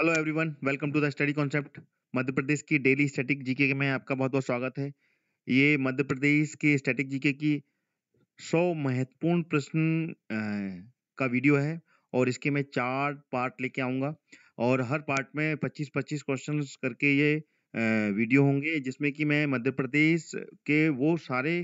Hello everyone welcome to the study concept Madhya Pradesh की daily static GK में आपका बहुत बहुत स्वागत है ये मध्य प्रदेश के स्टैटिक जीके की 100 महत्वपूर्ण प्रश्न का वीडियो है और इसके मैं चार पार्ट लेके आऊँगा और हर पार्ट में 25-25 क्वेश्चन करके ये वीडियो होंगे जिसमें कि मैं मध्य प्रदेश के वो सारे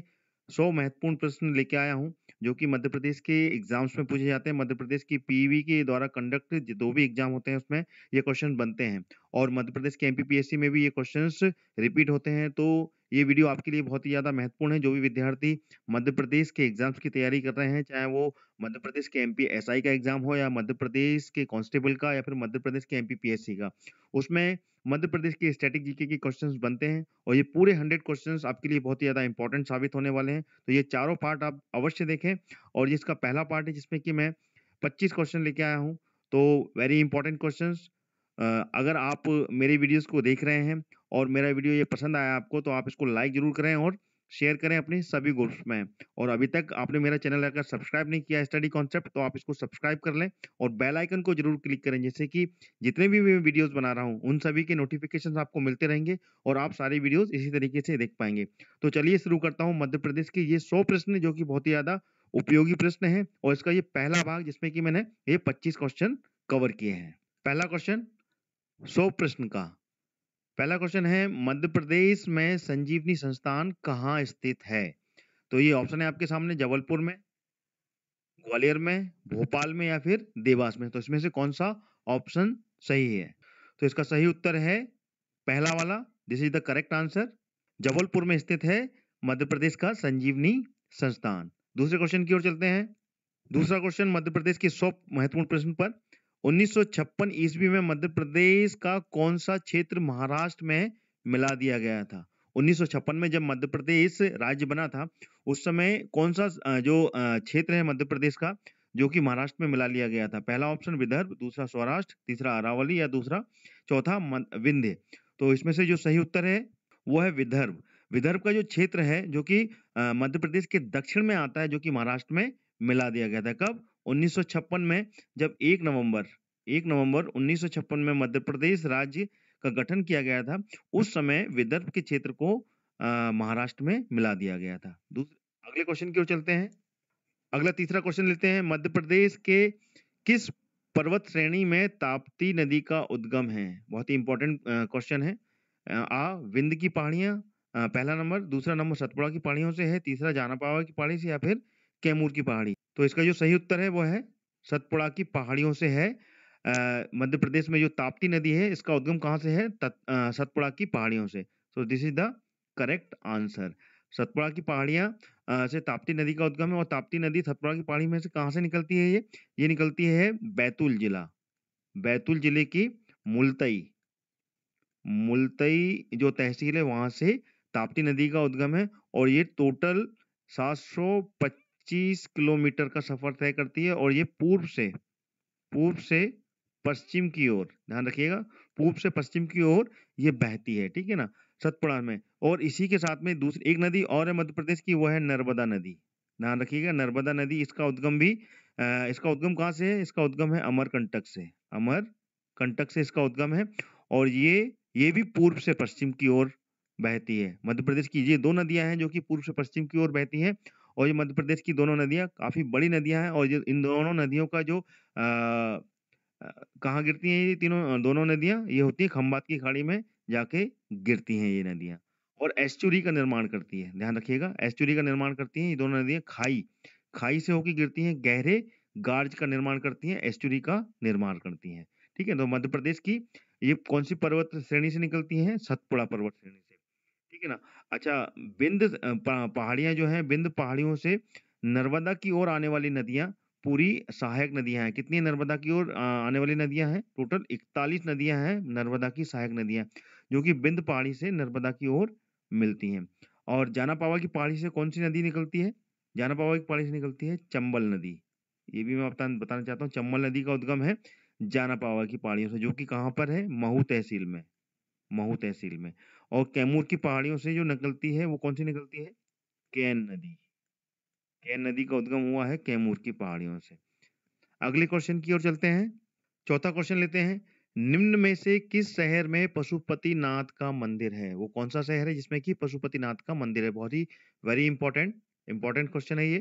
सौ महत्वपूर्ण प्रश्न लेके आया हूँ जो कि मध्य प्रदेश के एग्जाम्स में पूछे जाते हैं मध्य प्रदेश की पीवी e के द्वारा कंडक्ट जो भी एग्जाम होते हैं उसमें ये क्वेश्चन बनते हैं और मध्य प्रदेश के एमपीपीएससी में भी ये क्वेश्चन रिपीट होते हैं तो ये वीडियो आपके लिए बहुत ही ज़्यादा महत्वपूर्ण है जो भी विद्यार्थी मध्य प्रदेश के एग्जाम्स की तैयारी कर रहे हैं चाहे वो मध्य प्रदेश के एम का एग्जाम हो या मध्य प्रदेश के कांस्टेबल का या फिर मध्य प्रदेश के एम का उसमें मध्य प्रदेश के स्टैटिक जीके के क्वेश्चंस बनते हैं और ये पूरे हंड्रेड क्वेश्चंस आपके लिए बहुत ही ज़्यादा इंपॉर्टेंट साबित होने वाले हैं तो ये चारों पार्ट आप अवश्य देखें और इसका पहला पार्ट है जिसमें कि मैं पच्चीस क्वेश्चन लेके आया हूँ तो वेरी इंपॉर्टेंट क्वेश्चन अगर आप मेरे वीडियोज़ को देख रहे हैं और मेरा वीडियो ये पसंद आया आपको तो आप इसको लाइक ज़रूर करें और शेयर करें अपने सभी ग्रुप्स में और अभी तक आपने मेरा चैनल अगर सब्सक्राइब नहीं किया स्टडी कॉन्सेप्ट तो आप इसको सब्सक्राइब कर लें और बेल आइकन को जरूर क्लिक करें जैसे कि जितने भी मैं वीडियोस बना रहा हूं उन सभी के नोटिफिकेशन आपको मिलते रहेंगे और आप सारे वीडियोस इसी तरीके से देख पाएंगे तो चलिए शुरू करता हूँ मध्य प्रदेश के ये सौ प्रश्न जो कि बहुत ही ज़्यादा उपयोगी प्रश्न है और इसका ये पहला भाग जिसमें कि मैंने ये पच्चीस क्वेश्चन कवर किए हैं पहला क्वेश्चन सौ प्रश्न का पहला क्वेश्चन है मध्य प्रदेश में संजीवनी संस्थान कहाँ स्थित है तो ये ऑप्शन है आपके सामने जबलपुर में ग्वालियर में भोपाल में या फिर देवास में तो इसमें से कौन सा ऑप्शन सही है तो इसका सही उत्तर है पहला वाला this is the correct answer Jabalpur में स्थित है मध्य प्रदेश का संजीवनी संस्थान दूसरे क्वेश्चन की ओर चलते हैं दूसरा क्वेश्चन मध्य प्रदेश के सौ महत्वपूर्ण प्रश्न पर 1956 ईस्वी में मध्य प्रदेश का कौन सा क्षेत्र महाराष्ट्र में मिला दिया गया था 1956 में जब मध्य प्रदेश राज्य बना था उस समय कौन सा जो क्षेत्र है मध्य प्रदेश का जो कि महाराष्ट्र में मिला लिया गया था पहला ऑप्शन विदर्भ दूसरा सौराष्ट्र तीसरा अरावली या दूसरा चौथा विंध्य तो इसमें से जो सही उत्तर है वो है विदर्भ विदर्भ का जो क्षेत्र है जो कि मध्य प्रदेश के दक्षिण में आता है जो कि महाराष्ट्र में मिला दिया गया था कब उन्नीस में जब एक नवंबर एक नवंबर उन्नीस में मध्य प्रदेश राज्य का गठन किया गया था उस हम्म। समय विदर्भ के क्षेत्र को महाराष्ट्र में मिला दिया गया था अगले क्वेश्चन की ओर चलते हैं अगला तीसरा क्वेश्चन लेते हैं मध्य प्रदेश के किस पर्वत श्रेणी में ताप्ती नदी का उद्गम है बहुत ही इंपॉर्टेंट क्वेश्चन है आ विंद की पहाड़ियाँ पहला नंबर दूसरा नंबर सतपुड़ा की पहाड़ियों से है तीसरा जानापावा की पहाड़ी से या फिर कैमूर की पहाड़ी तो इसका जो सही उत्तर है वो है सतपुड़ा की पहाड़ियों से है मध्य प्रदेश में जो ताप्ती नदी है इसका उद्गम कहाँ से है सतपुड़ा की पहाड़ियों से so this is the correct answer Satpura की पहाड़ियाँ से ताप्ती नदी का उद्गम है और ताप्ती नदी सतपुड़ा की पहाड़ी में से कहाँ से निकलती है ये ये निकलती है बैतूल जिला बैतूल जिले की मुलतई मुलतई जो तहसील है वहां से ताप्ती नदी का उद्गम है और ये टोटल सात सौ 25 किलोमीटर का सफर तय करती है और ये पूर्व से पूर्व से पश्चिम की ओर ध्यान रखिएगा पूर्व से पश्चिम की ओर ये बहती है ठीक है ना सतपुड़ा में और इसी के साथ में दूसरी एक नदी और है मध्य प्रदेश की वो है नर्मदा नदी ध्यान रखिएगा नर्मदा नदी इसका उद्गम भी आ, इसका उद्गम कहाँ से है इसका उद्गम है अमरकंटक से अमरकंटक से इसका उद्गम है और ये ये भी पूर्व से पश्चिम की ओर बहती है मध्य प्रदेश की ये दो नदियां हैं जो कि पूर्व से पश्चिम की ओर बहती हैं और ये मध्य प्रदेश की दोनों नदियाँ काफ़ी बड़ी नदियाँ हैं और इन दोनों नदियों का जो कहाँ गिरती हैं ये तीनों दोनों नदियाँ ये होती है खम्बात की खाड़ी में जाके गिरती हैं ये नदियाँ और एस्चुरी का निर्माण करती है ध्यान रखिएगा एस्चुरी का निर्माण करती हैं ये दोनों नदियाँ खाई खाई से होकर गिरती हैं गहरे गार्ज का निर्माण करती हैं एस्चुरी का निर्माण करती हैं ठीक है तो मध्य प्रदेश की ये कौन सी पर्वत श्रेणी से निकलती हैं सतपुड़ा पर्वत श्रेणी ठीक है ना अच्छा बिंद पहाड़ियां जो है बिंद पहाड़ियों से नर्मदा की ओर आने वाली नदियां पूरी सहायक नदियां हैं कितनी नर्मदा की ओर आने वाली नदियां हैं टोटल 41 नदियां हैं नर्मदा की सहायक नदियां जो कि बिंद पहाड़ी से नर्मदा की ओर मिलती हैं और जानापावा की पहाड़ी से कौन सी नदी निकलती है जानापावा की पहाड़ी से निकलती है चंबल नदी ये भी मैं बता बताना चाहता हूँ चंबल नदी का उद्गम है जानापावा की पहाड़ियों से जो कि कहाँ पर है महू तहसील में महू तहसील में और कैमूर की पहाड़ियों से जो निकलती है वो कौन सी निकलती है कैन नदी कैन नदी का उद्गम हुआ है कैमूर की पहाड़ियों से अगले क्वेश्चन की ओर चलते हैं चौथा क्वेश्चन लेते हैं निम्न में से किस शहर में पशुपतिनाथ का मंदिर है वो कौन सा शहर है जिसमें कि पशुपतिनाथ का मंदिर है बहुत ही वेरी इंपॉर्टेंट इंपॉर्टेंट क्वेश्चन है ये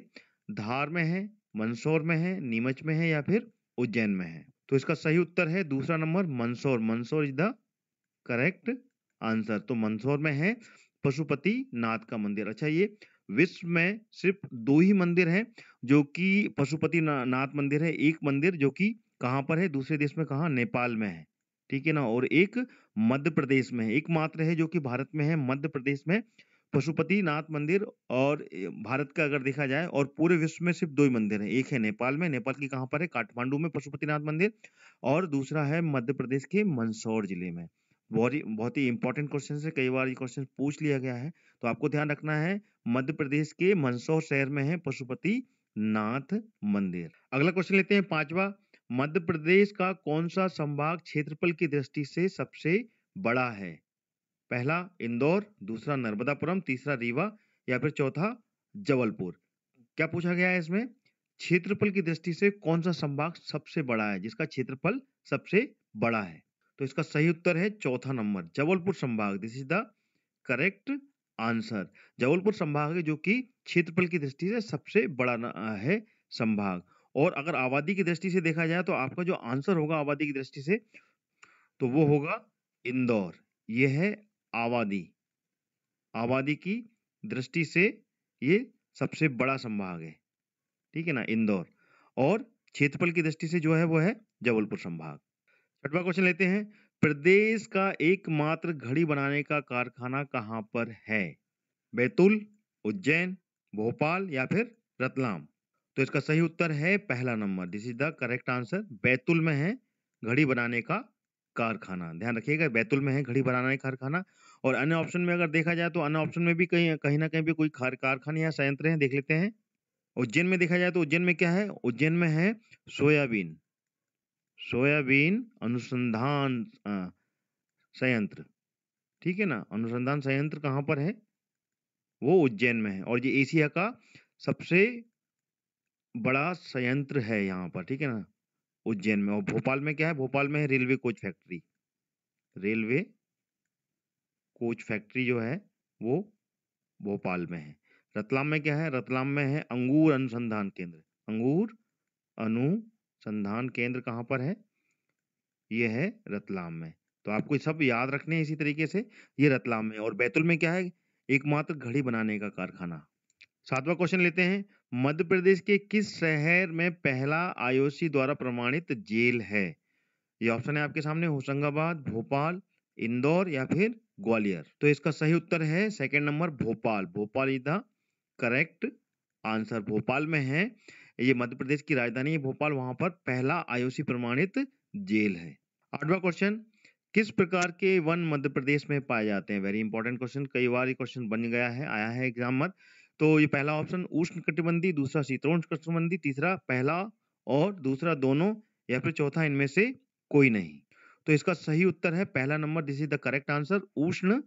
धार में है मंदसौर में है नीमच में है या फिर उज्जैन में है तो इसका सही उत्तर है दूसरा number Mandsaur Mandsaur is the correct answer तो मंदसौर में है पशुपति नाथ का मंदिर अच्छा ये विश्व में सिर्फ दो ही मंदिर हैं जो कि पशुपति ना, नाथ मंदिर है एक मंदिर जो कि कहाँ पर है दूसरे देश में कहाँ नेपाल में है ठीक है ना और एक मध्य प्रदेश में है एकमात्र है जो कि भारत में है मध्य प्रदेश में पशुपति नाथ मंदिर और भारत का अगर देखा जाए और पूरे विश्व में सिर्फ दो ही मंदिर हैं एक है नेपाल में नेपाल की कहाँ पर है काठमांडू में पशुपति नाथ मंदिर और दूसरा है मध्य प्रदेश के मंदसौर जिले में बहुत ही बहुत ही इंपॉर्टेंट क्वेश्चन है कई बार ये क्वेश्चन पूछ लिया गया है तो आपको ध्यान रखना है मध्य प्रदेश के मंदसौर शहर में है पशुपति नाथ मंदिर अगला क्वेश्चन लेते हैं पांचवा मध्य प्रदेश का कौन सा संभाग क्षेत्रफल की दृष्टि से सबसे बड़ा है पहला इंदौर दूसरा नर्मदापुरम तीसरा रीवा या फिर चौथा जबलपुर क्या पूछा गया है इसमें क्षेत्रफल की दृष्टि से कौन सा संभाग सबसे बड़ा है जिसका क्षेत्रफल सबसे बड़ा है तो इसका सही उत्तर है चौथा नंबर जबलपुर संभाग this is the correct answer Jabalpur संभाग जो कि क्षेत्रफल की दृष्टि से सबसे बड़ा है संभाग और अगर आबादी की दृष्टि से देखा जाए तो आपका जो आंसर होगा आबादी की दृष्टि से तो वो होगा इंदौर ये है आबादी आबादी की दृष्टि से ये सबसे बड़ा संभाग है ठीक है ना इंदौर और क्षेत्रफल की दृष्टि से जो है वो है जबलपुर संभाग छठवा क्वेश्चन लेते हैं प्रदेश का एकमात्र घड़ी बनाने का कारखाना कहाँ पर है बैतूल उज्जैन भोपाल या फिर रतलाम तो इसका सही उत्तर है पहला number this is the correct answer Betul में है घड़ी बनाने का कारखाना ध्यान रखिएगा बैतूल में है घड़ी बनाने का कारखाना और अन्य ऑप्शन में अगर देखा जाए तो अन्य ऑप्शन में भी कहीं कहीं ना कहीं भी कोई कारखाने या संयंत्र हैं देख लेते हैं उज्जैन में देखा जाए तो उज्जैन में क्या है उज्जैन में है सोयाबीन सोयाबीन अनुसंधान संयंत्र ठीक है ना अनुसंधान संयंत्र कहाँ पर है वो उज्जैन में है और ये एशिया का सबसे बड़ा संयंत्र है यहाँ पर ठीक है ना उज्जैन में और भोपाल में क्या है भोपाल में है railway coach factory railway coach factory जो है वो भोपाल में है रतलाम में क्या है रतलाम में है अंगूर अनुसंधान केंद्र अंगूर अनु संधान केंद्र कहाँ पर है ये है रतलाम में तो आपको सब याद रखने हैं इसी तरीके से ये रतलाम में और बैतुल में क्या है एकमात्र घड़ी बनाने का कारखाना सातवां क्वेश्चन लेते हैं मध्य प्रदेश के किस शहर में पहला आईओसी द्वारा प्रमाणित जेल है ये ऑप्शन है आपके सामने होशंगाबाद भोपाल इंदौर या फिर ग्वालियर तो इसका सही उत्तर है second number Bhopal Bhopal is the correct answer Bhopal में है ये मध्य प्रदेश की राजधानी भोपाल वहां पर पहला आईओसी प्रमाणित जेल है आठवा क्वेश्चन किस प्रकार के वन मध्य प्रदेश में पाए जाते हैं वेरी इंपॉर्टेंट क्वेश्चन कई बार ये क्वेश्चन बन गया है आया है एग्जाम मत तो ये पहला ऑप्शन उष्ण कटिबंधी दूसरा शीतोष्ण कटिबंधी तीसरा पहला और दूसरा दोनों या फिर चौथा इनमें से कोई नहीं तो इसका सही उत्तर है पहला number this is the correct answer उष्ण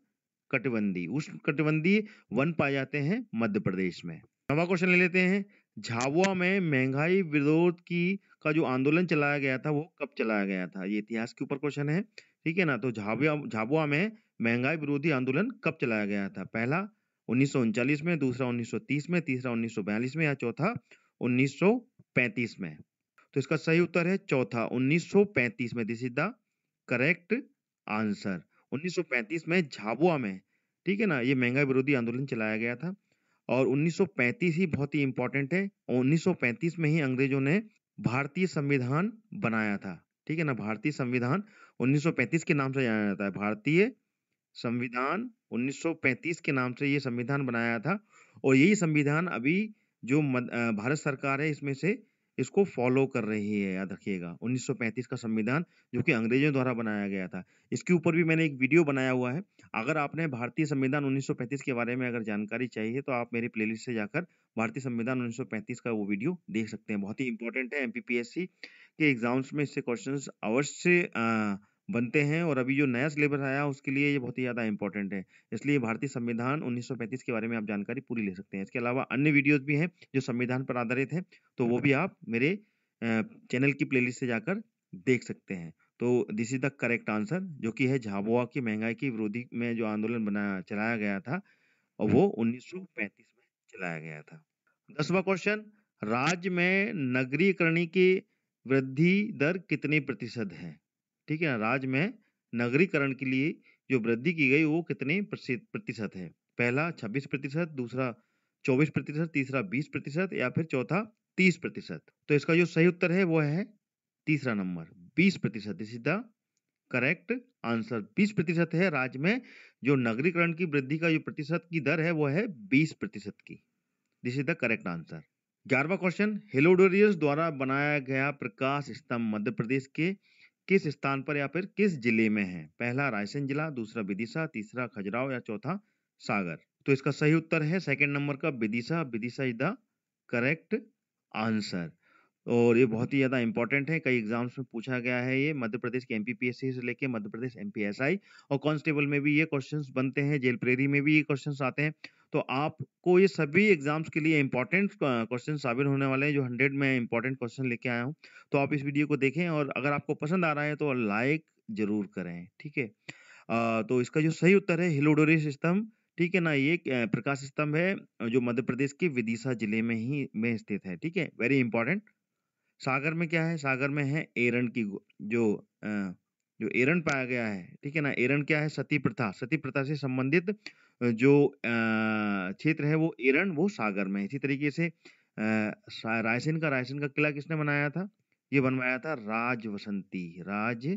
कटिबंधी उष्ण कटिबंधी वन पाए जाते हैं मध्य प्रदेश में नवा क्वेश्चन ले लेते हैं झाबुआ में महंगाई विरोध की का जो आंदोलन चलाया गया था वो कब चलाया गया था ये इतिहास के ऊपर क्वेश्चन है ठीक है ना तो झाबुआ झाबुआ में महंगाई विरोधी आंदोलन कब चलाया गया था पहला उन्नीस में दूसरा उन्नीस में तीसरा उन्नीस में या चौथा उन्नीस में तो इसका सही उत्तर है चौथा 1935 में this is the correct answer 1935 में झाबुआ में ठीक है ना ये महंगाई विरोधी आंदोलन चलाया गया था और 1935 ही बहुत ही इंपॉर्टेंट है और 1935 में ही अंग्रेजों ने भारतीय संविधान बनाया था ठीक है ना भारतीय संविधान 1935 के नाम से जाना जाता है भारतीय संविधान 1935 के नाम से ये संविधान बनाया था और यही संविधान अभी जो भारत सरकार है इसमें से इसको फॉलो कर रही है याद रखिएगा 1935 का संविधान जो कि अंग्रेजों द्वारा बनाया गया था इसके ऊपर भी मैंने एक वीडियो बनाया हुआ है अगर आपने भारतीय संविधान 1935 के बारे में अगर जानकारी चाहिए तो आप मेरी प्लेलिस्ट से जाकर भारतीय संविधान 1935 का वो वीडियो देख सकते हैं बहुत ही इंपॉर्टेंट है एम के एग्जाम्स में इससे क्वेश्चन अवश्य बनते हैं और अभी जो नया सिलेबस आया उसके लिए ये बहुत ही ज़्यादा इंपॉर्टेंट है इसलिए भारतीय संविधान 1935 के बारे में आप जानकारी पूरी ले सकते हैं इसके अलावा अन्य वीडियोस भी हैं जो संविधान पर आधारित हैं तो वो भी आप मेरे चैनल की प्ले से जाकर देख सकते हैं तो this is the correct answer जो कि है झाबुआ की महंगाई की विरोधी में जो आंदोलन बनाया चलाया गया था और वो उन्नीस में चलाया गया था दसवा क्वेश्चन राज्य में नगरीकरणी की वृद्धि दर कितने प्रतिशत है ठीक है राज्य में नगरीकरण के लिए जो वृद्धि की गई वो कितने प्रतिशत है पहला छब्बीस प्रतिशत दूसरा चौबीस प्रतिशत तीसरा बीस प्रतिशत या फिर चौथा तीस प्रतिशत तो इसका जो सही उत्तर है वो है तीसरा नंबर बीस प्रतिशत इज द करेक्ट आंसर बीस प्रतिशत है राज्य में जो नगरीकरण की वृद्धि का जो प्रतिशत की दर है वो है बीस प्रतिशत की this is the correct answer ग्यारहवा क्वेश्चन हेलोडोरियस द्वारा बनाया गया प्रकाश स्तंभ मध्य प्रदेश के किस स्थान पर या फिर किस जिले में है पहला रायसेन जिला दूसरा विदिशा तीसरा खजुराव या चौथा सागर तो इसका सही उत्तर है सेकंड नंबर का Vidisha Vidisha is the correct answer और ये बहुत ही ज़्यादा इंपॉर्टेंट है कई एग्जाम्स में पूछा गया है ये मध्य प्रदेश के एमपीपीएससी से लेके मध्य प्रदेश एमपीएसआई और कांस्टेबल में भी ये क्वेश्चंस बनते हैं जेल प्रेरी में भी ये क्वेश्चंस आते हैं तो आपको ये सभी एग्जाम्स के लिए इंपॉर्टेंट क्वेश्चन साबित होने वाले हैं जो हंड्रेड में इंपॉर्टेंट क्वेश्चन लेके आया हूँ तो आप इस वीडियो को देखें और अगर आपको पसंद आ रहा है तो लाइक जरूर करें ठीक है तो इसका जो सही उत्तर है हिलोडोरी सिस्टम ठीक है ना ये प्रकाश स्तंभ है जो मध्य प्रदेश के विदिशा जिले में ही में स्थित है ठीक है वेरी इंपॉर्टेंट सागर में क्या है सागर में है एरन की जो आ, जो एरन पाया गया है ठीक है ना एरन क्या है सती प्रथा सती प्रथा से संबंधित जो क्षेत्र है वो एरन वो सागर में इसी तरीके से रायसेन का रायसेन का किला किसने बनाया था ये बनवाया था राज वसंती राज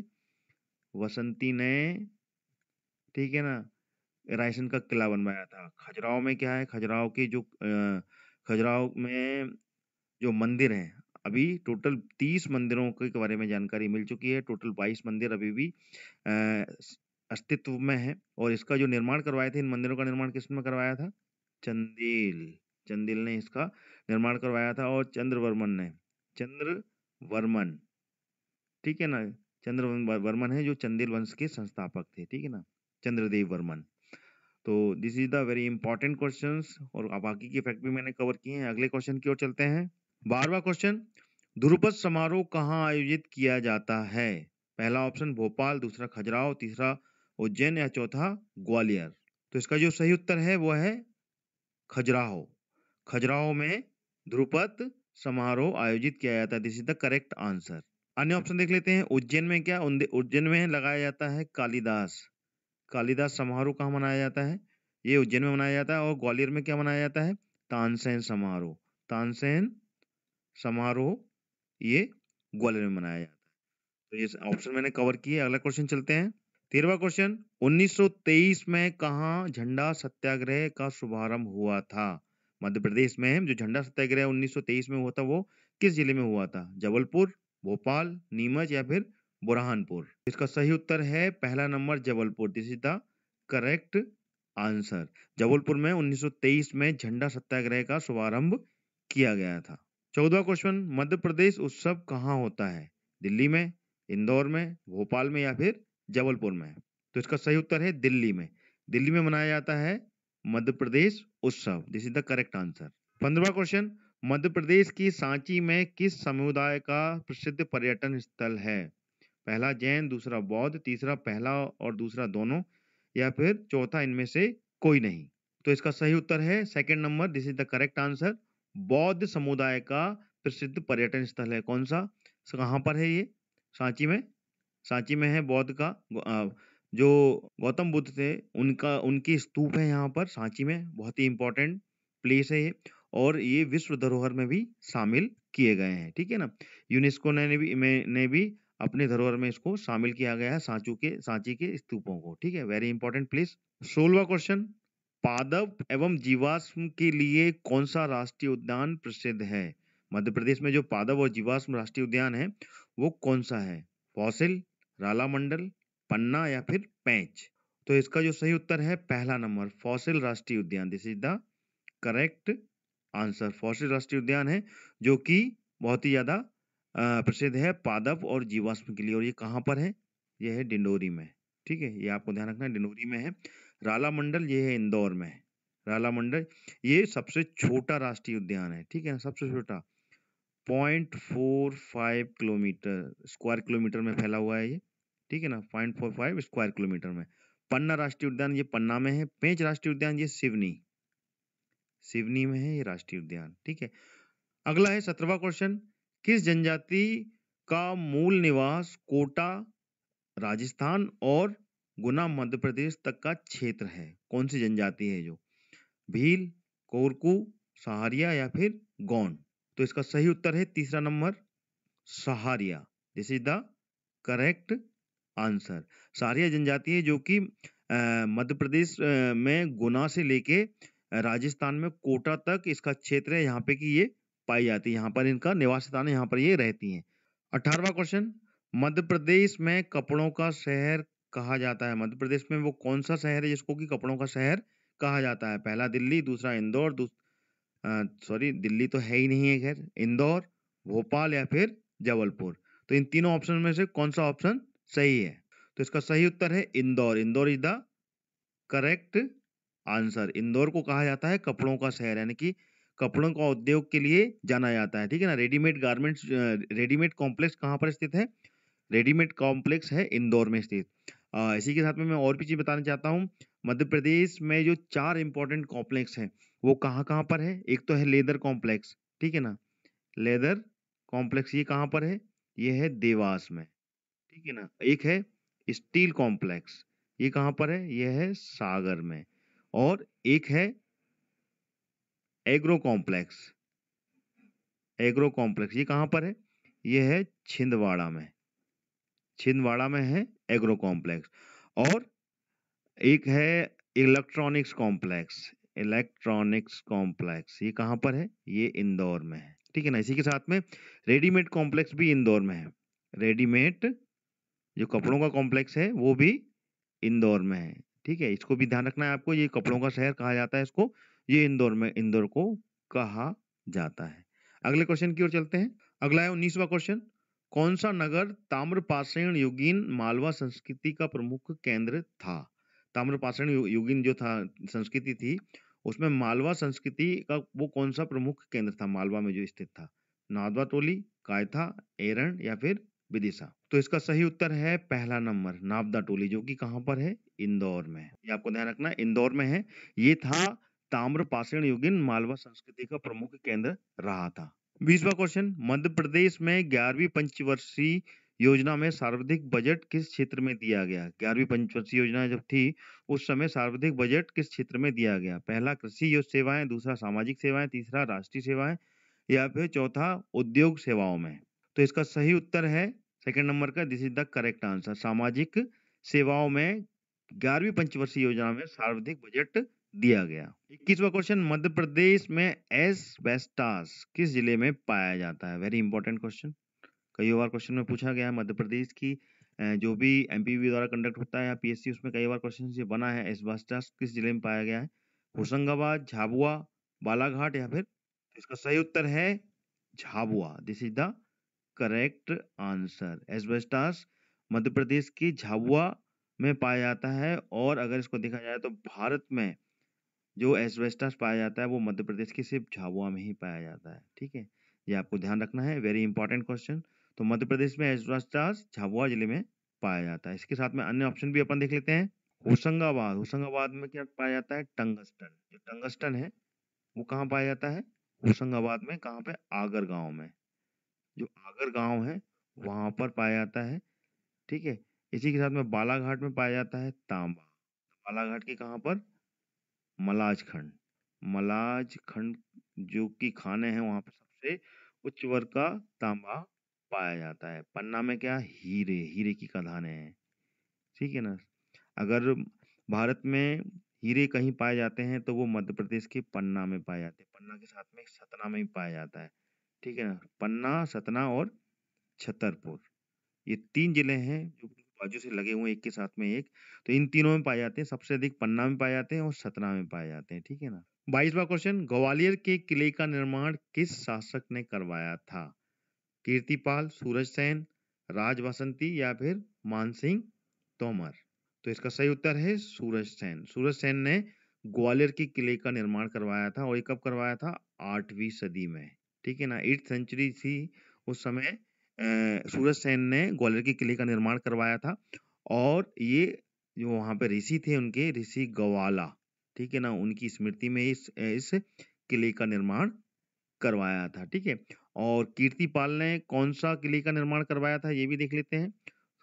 वसंती ने ठीक है ना रायसेन का किला बनवाया था खजुराहो में क्या है खजुराहो के जो खजुराहो में जो मंदिर है अभी टोटल तीस मंदिरों के बारे में जानकारी मिल चुकी है टोटल बाईस मंदिर अभी भी अस्तित्व में है और इसका जो निर्माण करवाए थे इन मंदिरों का निर्माण किसने करवाया था चंदेल चंदेल ने इसका निर्माण करवाया था और चंद्रवर्मन ने चंद्र वर्मन ठीक है ना चंद्र वर्मन है जो चंदेल वंश के संस्थापक थे ठीक है ना चंद्रदेव वर्मन तो this is the very important questions और बाकी के फैक्ट भी मैंने कवर किए हैं अगले क्वेश्चन की ओर चलते हैं बारवा क्वेश्चन ध्रुपद समारोह कहाँ आयोजित किया जाता है पहला ऑप्शन भोपाल दूसरा खजुराहो तीसरा उज्जैन या चौथा ग्वालियर तो इसका जो सही उत्तर है वह है खजुराहो खजुराहो में ध्रुपद समारोह आयोजित किया जाता है this is the correct answer अन्य ऑप्शन देख लेते हैं उज्जैन में क्या उज्जैन में लगाया जाता है कालिदास कालिदास समारोह कहाँ मनाया जाता है ये उज्जैन में मनाया जाता है और ग्वालियर में क्या मनाया जाता है तानसेन समारोह तानसेन समारोह ये ग्वालियर में मनाया जाता है तो ये ऑप्शन मैंने कवर किए अगला क्वेश्चन चलते हैं तेरवा क्वेश्चन उन्नीस में कहा झंडा सत्याग्रह का शुभारंभ हुआ था मध्य प्रदेश में जो झंडा सत्याग्रह 1923 में हुआ था वो किस जिले में हुआ था जबलपुर भोपाल नीमच या फिर बुरहानपुर इसका सही उत्तर है पहला number Jabalpur this is the correct answer Jabalpur में 1923 में झंडा सत्याग्रह का शुभारंभ किया गया था चौदवा क्वेश्चन मध्य प्रदेश उत्सव कहाँ होता है दिल्ली में इंदौर में भोपाल में या फिर जबलपुर में तो इसका सही उत्तर है दिल्ली में दिल्ली में मनाया जाता है मध्य प्रदेश उत्सव this is the correct answer पंद्रवा क्वेश्चन मध्य प्रदेश की सांची में किस समुदाय का प्रसिद्ध पर्यटन स्थल है पहला जैन दूसरा बौद्ध तीसरा पहला और दूसरा दोनों या फिर चौथा इनमें से कोई नहीं तो इसका सही उत्तर है second number this is the correct answer बौद्ध समुदाय का प्रसिद्ध पर्यटन स्थल है कौन सा कहाँ पर है ये सांची में सांची में है बौद्ध का जो गौतम बुद्ध थे उनका उनकी स्तूप है यहाँ पर सांची में बहुत ही इंपॉर्टेंट प्लेस है ये और ये विश्व धरोहर में भी शामिल किए गए हैं ठीक है ना यूनेस्को ने भी ने भी अपने धरोहर में इसको शामिल किया गया है सांचू के सांची के स्तूपों को ठीक है वेरी इंपॉर्टेंट प्लेस सोलवा क्वेश्चन पादप एवं जीवाश्म के लिए कौन सा राष्ट्रीय उद्यान प्रसिद्ध है मध्य प्रदेश में जो पादप और जीवाश्म राष्ट्रीय उद्यान है वो कौन सा है फॉसिल रालामंडल पन्ना या फिर पैंच तो इसका जो सही उत्तर है पहला नंबर फॉसिल राष्ट्रीय उद्यान this is the correct answer fossil राष्ट्रीय उद्यान है जो कि बहुत ही ज्यादा प्रसिद्ध है पादप और जीवाश्म के लिए और ये कहाँ पर है यह है डिंडोरी में ठीक है ये आपको ध्यान रखना है डिंडोरी में है राला मंडल ये है इंदौर में राला मंडल ये सबसे छोटा राष्ट्रीय उद्यान है ठीक है ना सबसे हाँ। छोटा point four five kilometre square kilometre में फैला हुआ है ये ठीक है ना point four five square kilometre में पन्ना राष्ट्रीय उद्यान ये पन्ना में है पेंच राष्ट्रीय उद्यान ये सिवनी सिवनी में है ये राष्ट्रीय उद्यान ठीक है अगला है सत्रवा क्वेश्चन किस जनजाति का मूल निवास कोटा राजस्थान और गुना मध्य प्रदेश तक का क्षेत्र है कौन सी जनजाति है जो भील कोरकू सहारिया या फिर गौन तो इसका सही उत्तर है तीसरा नंबर Sahariya this is the correct answer Sahariya जनजाति है जो कि मध्य प्रदेश में गुना से लेके राजस्थान में कोटा तक इसका क्षेत्र है यहाँ पे कि ये पाई जाती है यहाँ पर इनका निवास स्थान है यहाँ पर ये रहती हैं अठारवा क्वेश्चन मध्य प्रदेश में कपड़ों का शहर कहा जाता है मध्य प्रदेश में वो कौन सा शहर है जिसको कि कपड़ों का शहर कहा जाता है पहला दिल्ली दूसरा इंदौर सॉरी दिल्ली तो है ही नहीं है खैर इंदौर भोपाल या फिर जबलपुर तो इन तीनों ऑप्शन में से कौन सा ऑप्शन सही है तो इसका सही उत्तर है Indore Indore is the correct answer Indore को कहा जाता है कपड़ों का शहर यानी कि कपड़ों का उद्योग के लिए जाना जाता है ठीक है ना रेडीमेड गारमेंट्स रेडीमेड कॉम्प्लेक्स कहाँ पर स्थित है रेडीमेड कॉम्प्लेक्स है इंदौर में स्थित इसी के साथ में मैं और भी चीज़ बताना चाहता हूँ मध्य प्रदेश में जो चार इंपॉर्टेंट कॉम्प्लेक्स हैं वो कहाँ कहाँ पर है एक तो है लेदर कॉम्प्लेक्स ठीक है ना लेदर कॉम्प्लेक्स ये कहाँ पर है ये है देवास में ठीक है ना एक है स्टील कॉम्प्लेक्स ये कहाँ पर है यह है सागर में और एक है एग्रो कॉम्प्लेक्स एग्रो कॉम्प्लेक्स ये कहाँ पर है यह है छिंदवाड़ा में छिंदवाड़ा में है एग्रो कॉम्प्लेक्स और एक है इलेक्ट्रॉनिक्स कॉम्प्लेक्स इलेक्ट्रॉनिक्स कॉम्प्लेक्स ये कहाँ पर है ये इंदौर में है ठीक है ना इसी के साथ में रेडीमेड कॉम्प्लेक्स भी इंदौर में है रेडीमेड जो कपड़ों का कॉम्प्लेक्स है वो भी इंदौर में है ठीक है इसको भी ध्यान रखना है आपको ये कपड़ों का शहर कहा जाता है इसको ये इंदौर में इंदौर को कहा जाता है अगले क्वेश्चन की ओर चलते हैं अगला है उन्नीसवा क्वेश्चन कौन सा नगर ताम्रपाषाण युगीन मालवा संस्कृति का प्रमुख केंद्र था ताम्रपाषाण युगीन जो था संस्कृति थी उसमें मालवा संस्कृति का वो कौन सा प्रमुख केंद्र था मालवा में जो स्थित था नादवा टोली कायथा एरन या फिर विदिशा तो इसका सही उत्तर है पहला नंबर नावदा टोली जो कि कहाँ पर है इंदौर में ये आपको ध्यान रखना इंदौर में है ये था ताम्रपाषाण युगीन मालवा संस्कृति का प्रमुख केंद्र रहा था बीसवा क्वेश्चन मध्य प्रदेश में ग्यारहवीं पंचवर्षीय योजना में सर्वाधिक बजट किस क्षेत्र में दिया गया ग्यारहवीं पंचवर्षीय योजना जब थी उस समय सर्वाधिक बजट किस क्षेत्र में दिया गया पहला कृषि सेवाएं दूसरा सामाजिक सेवाएं तीसरा राष्ट्रीय सेवाएं या फिर चौथा उद्योग सेवाओं में तो इसका सही उत्तर है सेकंड नंबर का this is the correct answer सामाजिक सेवाओं में ग्यारहवीं पंचवर्षीय योजना में सर्वाधिक बजट दिया गया इक्कीसवा क्वेश्चन मध्य प्रदेश में एस बेस्टास किस जिले में पाया जाता है वेरी इंपॉर्टेंट क्वेश्चन कई बार क्वेश्चन में पूछा गया है मध्य प्रदेश की जो भी एम द्वारा कंडक्ट होता है या पीएससी उसमें कई बार क्वेश्चन ये बना है एस बेस्टास किस जिले में पाया गया है होशंगाबाद झाबुआ बालाघाट या फिर इसका सही उत्तर है Jhabua this is the correct answer asbestos Madhya Pradesh की झाबुआ में पाया जाता है और अगर इसको देखा जाए तो भारत में जो एस्बेस्टस पाया जाता है वो मध्य प्रदेश के सिर्फ झाबुआ में ही पाया जाता है ठीक है ये आपको ध्यान रखना है वेरी इंपॉर्टेंट क्वेश्चन तो मध्य प्रदेश में एस्बेस्टस झाबुआ जिले में पाया जाता है इसके साथ में अन्य ऑप्शन भी अपन देख लेते हैं होशंगाबाद होशंगाबाद में क्या पाया जाता है टंगस्टन जो टंगस्टन है वो कहाँ पाया जाता है होशंगाबाद में कहाँ पे आगर गांव में जो आगर गांव है वहां पर पाया जाता है ठीक है इसी के साथ में बालाघाट में पाया जाता है तांबा बालाघाट के कहाँ पर मलाज खंड मलाज खंड जो कि खाने हैं वहाँ पर सबसे उच्च वर्ग का तांबा पाया जाता है पन्ना में क्या हीरे हीरे की खदानें हैं ठीक है ना अगर भारत में हीरे कहीं पाए जाते हैं तो वो मध्य प्रदेश के पन्ना में पाए जाते हैं पन्ना के साथ में सतना में भी पाया जाता है ठीक है ना पन्ना सतना और छतरपुर ये तीन जिले हैं जो बाजू से लगे हुए एक के साथ में एक तो इन तीनों में पाए जाते हैं सबसे अधिक पन्ना में पाए जाते हैं और सतना में पाए जाते हैं ठीक है ना बाईसवा क्वेश्चन ग्वालियर के किले का निर्माण किस शासक ने करवाया था कीर्तिपाल सूरज सेन राज राजवसंती या फिर मानसिंह तोमर तो इसका सही उत्तर है सूरज सेन सूरज सेन ने ग्वालियर के किले का निर्माण करवाया था और ये कब करवाया था आठवीं सदी में ठीक है ना एट सेंचुरी थी उस समय सूरज सेन ने ग्वालियर के किले का निर्माण करवाया था और ये जो वहाँ पे ऋषि थे उनके ऋषि गवाला ठीक है ना उनकी स्मृति में इस इस किले का निर्माण करवाया था ठीक है और कीर्तिपाल ने कौन सा किले का निर्माण करवाया था ये भी देख लेते हैं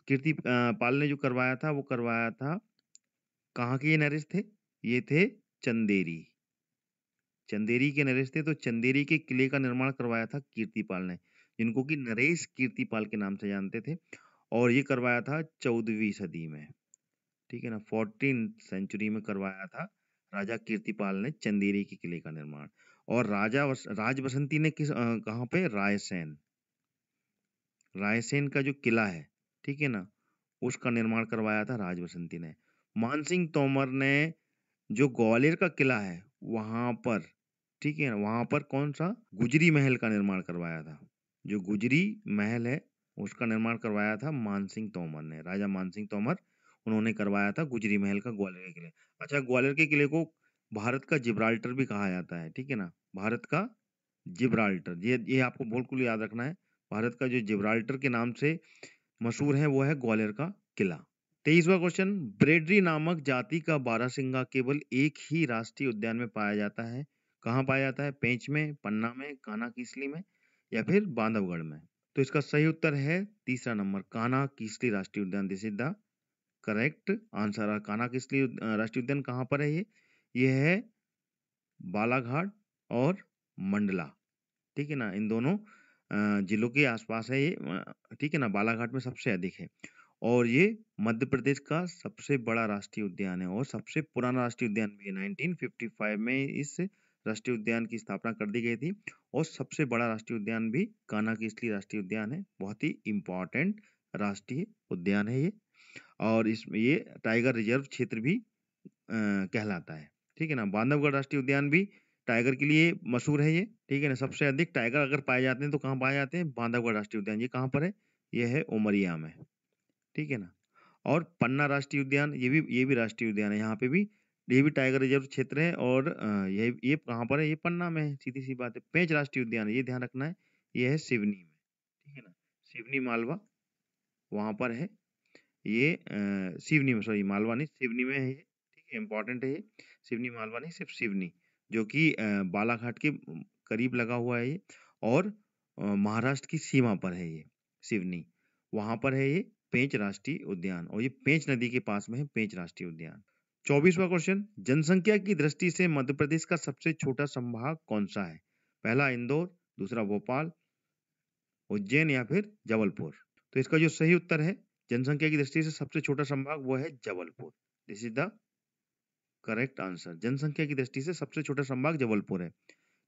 कीर्ति पाल ने जो करवाया था वो करवाया था कहाँ के ये नरेश थे ये थे चंदेरी चंदेरी के नरेश थे तो चंदेरी के किले का निर्माण करवाया था कीर्तिपाल ने जिनको कि नरेश कीर्तिपाल के नाम से जानते थे और ये करवाया था चौदहवीं सदी में ठीक है ना फोर्टीन सेंचुरी में करवाया था राजा कीर्तिपाल ने चंदेरी के किले का निर्माण और राजा राज बसंती ने किस कहाँ पे रायसेन रायसेन का जो किला है ठीक है ना उसका निर्माण करवाया था राज बसंती ने मानसिंह तोमर ने जो ग्वालियर का किला है वहां पर ठीक है ना वहां पर कौन सा गुजरी महल का निर्माण करवाया था जो गुजरी महल है उसका निर्माण करवाया था मानसिंह तोमर ने राजा मानसिंह तोमर उन्होंने करवाया था गुजरी महल का ग्वालियर के किले अच्छा ग्वालियर के किले को भारत का जिब्राल्टर भी कहा जाता है ठीक है ना भारत का जिब्राल्टर ये ये आपको बिल्कुल याद रखना है भारत का जो जिब्राल्टर के नाम से मशहूर है वो है ग्वालियर का किला तेईसवा क्वेश्चन ब्रेडरी नामक जाति का बारासिंगा केवल एक ही राष्ट्रीय उद्यान में पाया जाता है कहाँ पाया जाता है पेंच में पन्ना में किसली में या फिर बांधवगढ़ में तो इसका सही उत्तर है तीसरा नंबर काना किसली राष्ट्रीय उद्यान this is the correct answer Kanha Kisli राष्ट्रीय उद्यान कहाँ पर है ये ये है बालाघाट और मंडला ठीक है ना इन दोनों जिलों के आसपास है ये ठीक है ना बालाघाट में सबसे अधिक है और ये मध्य प्रदेश का सबसे बड़ा राष्ट्रीय उद्यान है और सबसे पुराना राष्ट्रीय उद्यान भी है 1955 में इस राष्ट्रीय उद्यान की स्थापना कर दी गई थी और सबसे बड़ा राष्ट्रीय उद्यान भी कान्हा की इसलिए राष्ट्रीय उद्यान है बहुत ही इम्पोर्टेंट राष्ट्रीय उद्यान है ये और इसमें ये टाइगर रिजर्व क्षेत्र भी आ, कहलाता है ठीक है ना बांधवगढ़ राष्ट्रीय उद्यान भी टाइगर के लिए मशहूर है ये ठीक है ना सबसे अधिक टाइगर अगर पाए जाते हैं तो कहाँ पाए जाते हैं बांधवगढ़ राष्ट्रीय उद्यान ये कहाँ पर है ये है उमरिया में ठीक है ना और पन्ना राष्ट्रीय उद्यान ये भी ये भी राष्ट्रीय उद्यान है यहाँ पे भी ये भी टाइगर रिजर्व क्षेत्र है और ये ये कहाँ पर है ये पन्ना में है सीधी सी बात है पेंच राष्ट्रीय उद्यान ये ध्यान रखना है ये है सिवनी में ठीक है ना सिवनी मालवा वहाँ पर है ये सिवनी में सॉरी मालवा नहीं सिवनी में है ये ठीक है इम्पोर्टेंट है ये सिवनी मालवा नहीं सिर्फ सिवनी जो कि बालाघाट के करीब लगा हुआ है ये और महाराष्ट्र की सीमा पर है ये सिवनी वहाँ पर है ये पेंच राष्ट्रीय उद्यान और ये पेंच नदी के पास में है पेंच राष्ट्रीय उद्यान चौबीसवा क्वेश्चन जनसंख्या की दृष्टि से मध्य प्रदेश का सबसे छोटा संभाग कौन सा है पहला इंदौर दूसरा भोपाल उज्जैन या फिर जबलपुर तो इसका जो सही उत्तर है जनसंख्या की दृष्टि से सबसे छोटा संभाग वो है Jabalpur this is the correct answer जनसंख्या की दृष्टि से सबसे छोटा संभाग जबलपुर है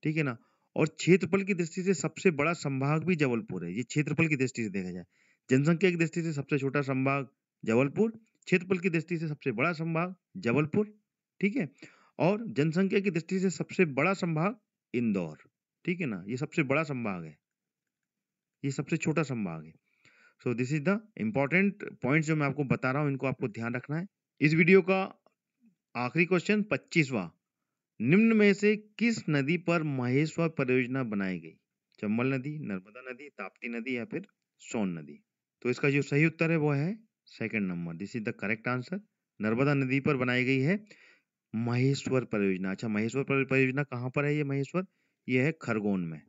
ठीक है ना और क्षेत्रफल की दृष्टि से सबसे बड़ा संभाग भी जबलपुर है ये क्षेत्रफल की दृष्टि से देखा जाए जनसंख्या की दृष्टि से सबसे छोटा संभाग जबलपुर क्षेत्रफल की दृष्टि से सबसे बड़ा संभाग जबलपुर ठीक है और जनसंख्या की दृष्टि से सबसे बड़ा संभाग इंदौर ठीक है ना ये सबसे बड़ा संभाग है ये सबसे छोटा संभाग है so this is the important point जो मैं आपको बता रहा हूँ इनको आपको ध्यान रखना है इस वीडियो का आखिरी क्वेश्चन पच्चीसवा निम्न में से किस नदी पर महेश्वर परियोजना बनाई गई चंबल नदी नर्मदा नदी ताप्ती नदी या फिर सोन नदी तो इसका जो सही उत्तर है वो है second number this is the correct answer Narmada नदी पर बनाई गई है महेश्वर परियोजना अच्छा महेश्वर परियोजना कहाँ पर है ये महेश्वर ये है खरगोन में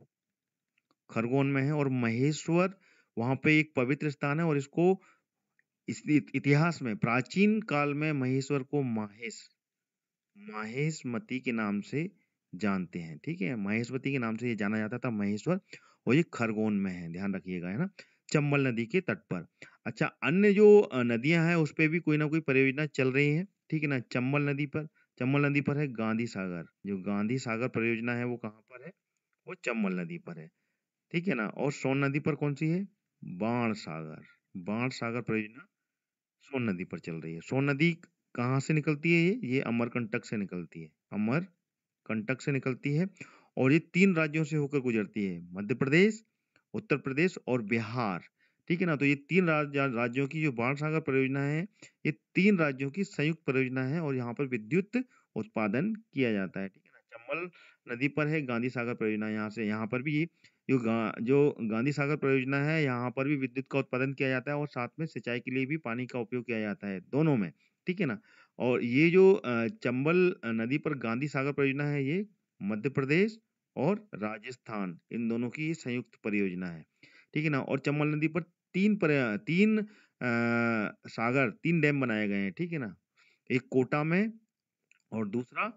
खरगोन में है और महेश्वर वहां पे एक पवित्र स्थान है और इसको इस इतिहास में प्राचीन काल में महेश्वर को माहेश माहेशमती के नाम से जानते हैं ठीक है महेशवती के नाम से ये जाना जाता था महेश्वर और ये खरगोन में है ध्यान रखिएगा है ना चंबल नदी के तट पर अच्छा अन्य जो नदियां हैं उस पर भी कोई ना कोई परियोजना चल रही है ठीक है ना चंबल नदी पर चंबल नदी पर है गांधी सागर जो गांधी सागर परियोजना है वो कहाँ पर है वो चंबल नदी पर है ठीक है ना और सोन नदी पर कौन सी है बाण सागर बाण सागर परियोजना सोन नदी पर चल रही है सोन नदी कहाँ से निकलती है ये ये अमरकंटक से निकलती है अमर कंटक से निकलती है और ये तीन राज्यों से होकर गुजरती है मध्य प्रदेश उत्तर प्रदेश और बिहार ठीक है ना तो ये तीन राज, राज्यों की जो बाण सागर परियोजना है ये तीन राज्यों की संयुक्त परियोजना है और यहाँ पर विद्युत उत्पादन किया जाता है ठीक है ना चंबल नदी पर है गांधी सागर परियोजना यहाँ से यहाँ पर भी जो गा, जो गांधी सागर परियोजना है यहाँ पर भी विद्युत का उत्पादन किया जाता है और साथ में सिंचाई के लिए भी पानी का उपयोग किया जाता है दोनों में ठीक है ना और ये जो चंबल नदी पर गांधी सागर परियोजना है ये मध्य प्रदेश और राजस्थान इन दोनों की संयुक्त परियोजना है ठीक है ना और चंबल नदी पर तीन पर तीन आ, सागर तीन डैम बनाए गए हैं ठीक है ना एक कोटा में और दूसरा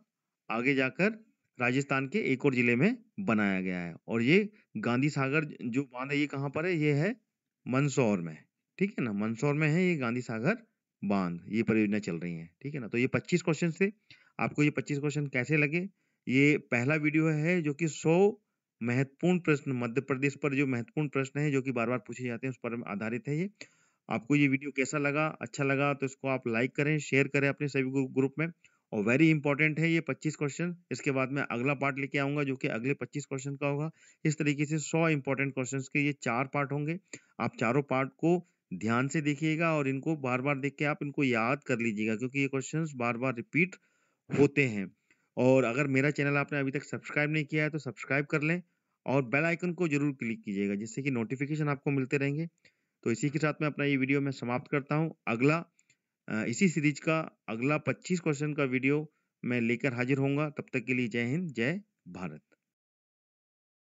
आगे जाकर राजस्थान के एक और जिले में बनाया गया है और ये गांधी सागर जो बांध है ये कहाँ पर है ये है मंदसौर में ठीक है ना मंदसौर में है ये गांधी सागर बांध ये परियोजना चल रही है ठीक है ना तो ये 25 क्वेश्चन थे आपको ये 25 क्वेश्चन कैसे लगे ये पहला वीडियो है जो कि सौ महत्वपूर्ण प्रश्न मध्य प्रदेश पर जो महत्वपूर्ण प्रश्न है जो कि बार बार पूछे जाते हैं उस पर आधारित है ये आपको ये वीडियो कैसा लगा अच्छा लगा तो इसको आप लाइक करें शेयर करें अपने सभी ग्रुप में और वेरी इंपॉर्टेंट है ये 25 क्वेश्चन इसके बाद मैं अगला पार्ट लेके आऊंगा जो कि अगले 25 क्वेश्चन का होगा इस तरीके से 100 इंपॉर्टेंट क्वेश्चन के ये चार पार्ट होंगे आप चारों पार्ट को ध्यान से देखिएगा और इनको बार बार देख के आप इनको याद कर लीजिएगा क्योंकि ये क्वेश्चन बार बार रिपीट होते हैं और अगर मेरा चैनल आपने अभी तक सब्सक्राइब नहीं किया है तो सब्सक्राइब कर लें और बेल आइकन को जरूर क्लिक कीजिएगा जिससे कि नोटिफिकेशन आपको मिलते रहेंगे तो इसी के साथ मैं अपना ये वीडियो मैं समाप्त करता हूँ अगला इसी सीरीज का अगला 25 क्वेश्चन का वीडियो मैं लेकर हाजिर होऊंगा तब तक के लिए जय हिंद जय भारत